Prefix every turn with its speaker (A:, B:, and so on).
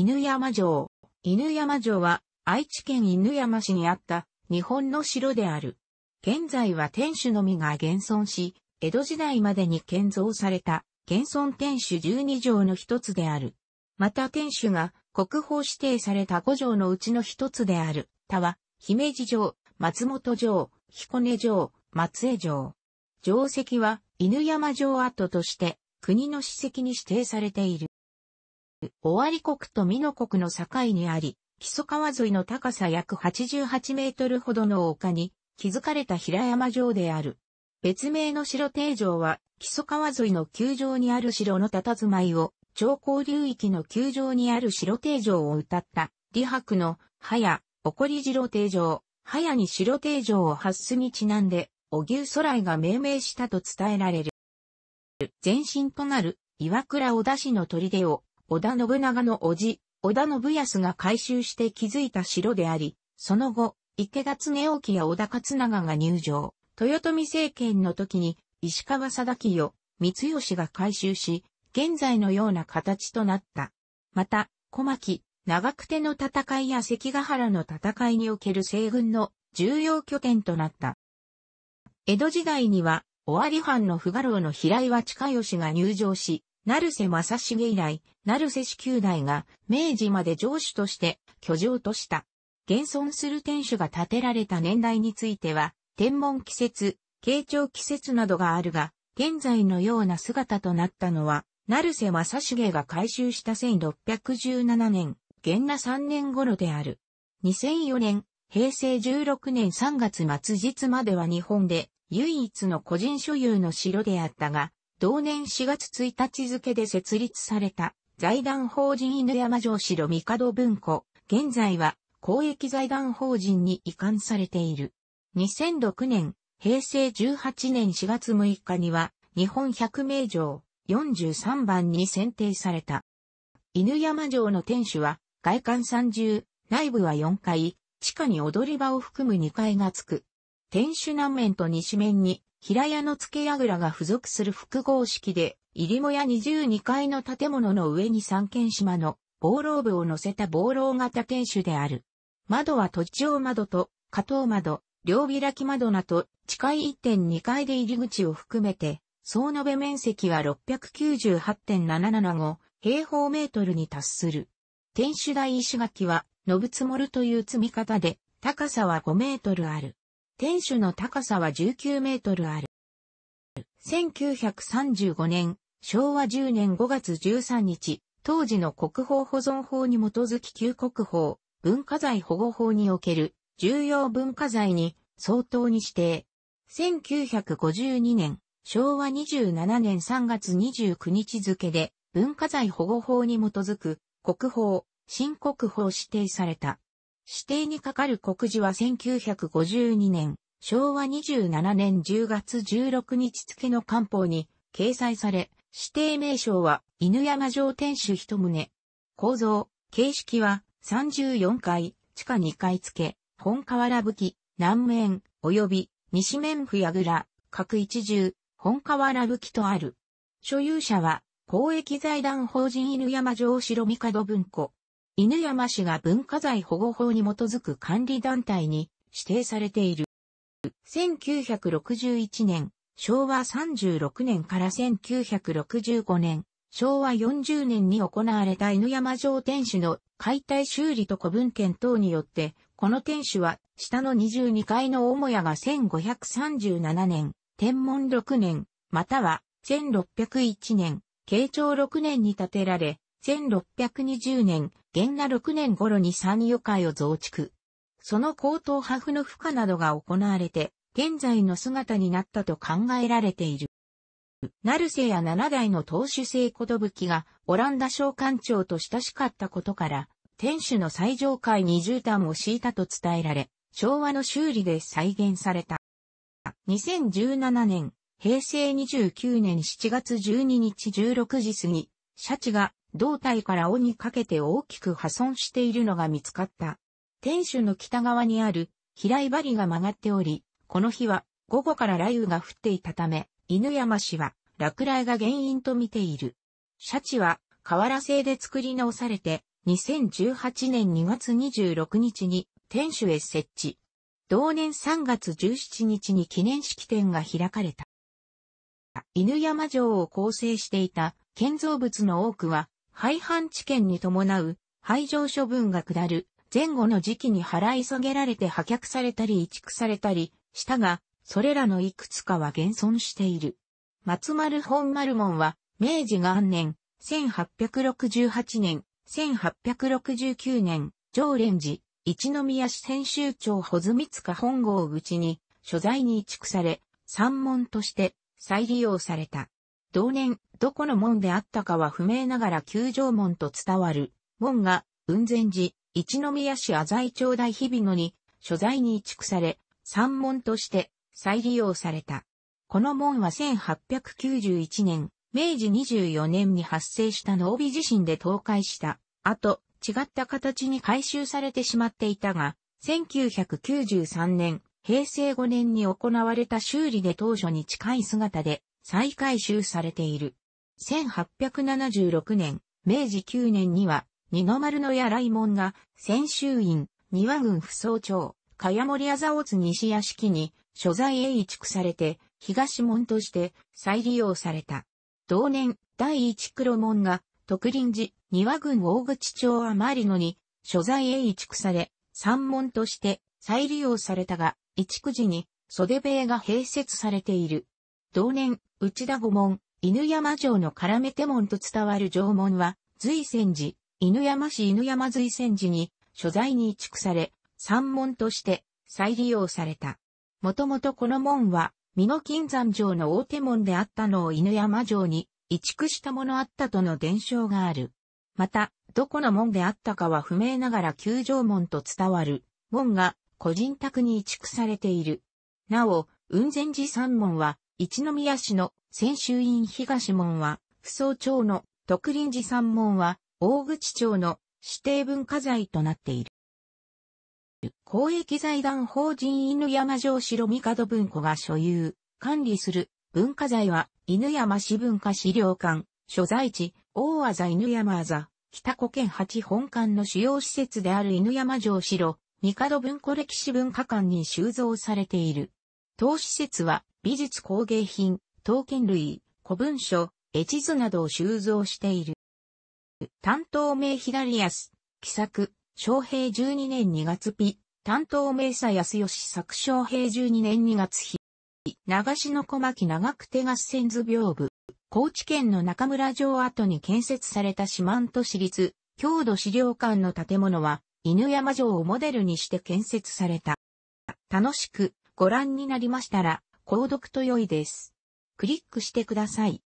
A: 犬山城。犬山城は愛知県犬山市にあった日本の城である。現在は天守のみが現存し、江戸時代までに建造された現存天守12城の一つである。また天守が国宝指定された五城のうちの一つである。他は、姫路城、松本城、彦根城、松江城。城石は犬山城跡として国の史跡に指定されている。尾張国と美濃国の境にあり、木曽川沿いの高さ約88メートルほどの丘に、築かれた平山城である。別名の城定城は、木曽川沿いの球場にある城の佇まいを、長江流域の球場にある城定城を歌った、李白の、早、起こり城定城、早に城定城を発すにちなんで、お牛空来が命名したと伝えられる。前身となる、岩倉小田氏の砦を、織田信長の叔父、織田信康が改修して築いた城であり、その後、池田恒興や織田勝長が入城。豊臣政権の時に、石川貞清、三吉が改修し、現在のような形となった。また、小牧、長久手の戦いや関ヶ原の戦いにおける西軍の重要拠点となった。江戸時代には、尾張藩の不賀老の平岩近吉が入城し、成瀬正成以来、成瀬氏九代が明治まで城主として居城とした。現存する天守が建てられた年代については、天文季節、慶長季節などがあるが、現在のような姿となったのは、成瀬正成が改修した1617年、元那3年頃である。2004年、平成16年3月末日までは日本で唯一の個人所有の城であったが、同年4月1日付で設立された財団法人犬山城城帝文庫、現在は公益財団法人に移管されている。2006年、平成18年4月6日には日本百名城43番に選定された。犬山城の天守は外観30、内部は4階、地下に踊り場を含む2階がつく。天守南面と西面に平屋の付け櫓が付属する複合式で、入母屋22階の建物の上に三軒島の防楼部を乗せた防楼型天守である。窓は土地用窓と、下等窓、両開き窓など、地下1.2階で入り口を含めて、総延べ面積は698.775平方メートルに達する。天守台石垣は、延ぶ積もるという積み方で、高さは5メートルある。天守の高さは19メートルある。1935年、昭和10年5月13日、当時の国宝保存法に基づき旧国宝、文化財保護法における重要文化財に相当に指定。1952年、昭和27年3月29日付で文化財保護法に基づく国宝、新国宝指定された。指定にかかる告示は1952年、昭和27年10月16日付の官報に掲載され、指定名称は犬山城天守一棟。構造、形式は34階、地下2階付、本河原武器、南面、及び西面府櫓、各一重、本河原武器とある。所有者は、公益財団法人犬山城城帝文庫、犬山市が文化財保護法に基づく管理団体に指定されている。1961年、昭和36年から1965年、昭和40年に行われた犬山城天守の解体修理と古文献等によって、この天守は下の22階の母屋が1537年、天文6年、または1601年、慶長6年に建てられ、1620年、元那6年頃に山魚会を増築。その高等破風の負荷などが行われて、現在の姿になったと考えられている。成瀬や七代の当主制きがオランダ商館長と親しかったことから、天守の最上階に絨毯を敷いたと伝えられ、昭和の修理で再現された。2017年、平成29年7月12日16時過ぎ、シャチが胴体から尾にかけて大きく破損しているのが見つかった。天守の北側にある平井針が曲がっており、この日は午後から雷雨が降っていたため、犬山氏は落雷が原因と見ている。シャチは河原製で作り直されて、2018年2月26日に天守へ設置。同年3月17日に記念式典が開かれた。犬山城を構成していた建造物の多くは廃藩置県に伴う廃城処分が下る前後の時期に払い下げられて破却されたり移築されたりしたが、それらのいくつかは現存している。松丸本丸門は、明治元年、1868年、1869年、常連寺、一宮市千州町保津塚本郷口に、所在に移築され、三門として再利用された。同年、どこの門であったかは不明ながら球場門と伝わる、門が、雲仙寺、一宮市浅井町大日比野に、所在に移築され、山門として再利用された。この門は1891年、明治24年に発生した濃尾地震で倒壊したあと、違った形に改修されてしまっていたが、1993年、平成5年に行われた修理で当初に近い姿で再改修されている。1876年、明治9年には、二の丸の屋来門が、先週院、庭軍副総長、茅森あざおつ西屋敷に、所在へ移築されて、東門として再利用された。同年、第一黒門が、徳林寺、庭郡大口町余りのに、所在へ移築され、三門として再利用されたが、移築時に袖部屋が併設されている。同年、内田五門、犬山城の絡め手門と伝わる城門は、随泉寺、犬山市犬山随泉寺に、所在に移築され、山門として再利用された。もともとこの門は、美濃金山城の大手門であったのを犬山城に移築したものあったとの伝承がある。また、どこの門であったかは不明ながら旧城門と伝わる門が個人宅に移築されている。なお、雲仙寺山門は一宮市の千秋院東門は、扶桑町の徳林寺山門は、大口町の指定文化財となっている。公益財団法人犬山城城帝文庫が所有、管理する文化財は犬山市文化資料館、所在地、大あざ犬山あざ、北古県八本館の主要施設である犬山城城、帝文庫歴史文化館に収蔵されている。当施設は美術工芸品、刀剣類、古文書、絵地図などを収蔵している。担当名左安、奇作、昭平12年2月日、担当名佐安義作昭平12年2月日、長篠小牧長久手合戦図屏部、高知県の中村城跡に建設された四万都市立、郷土資料館の建物は、犬山城をモデルにして建設された。楽しくご覧になりましたら、購読と良いです。クリックしてください。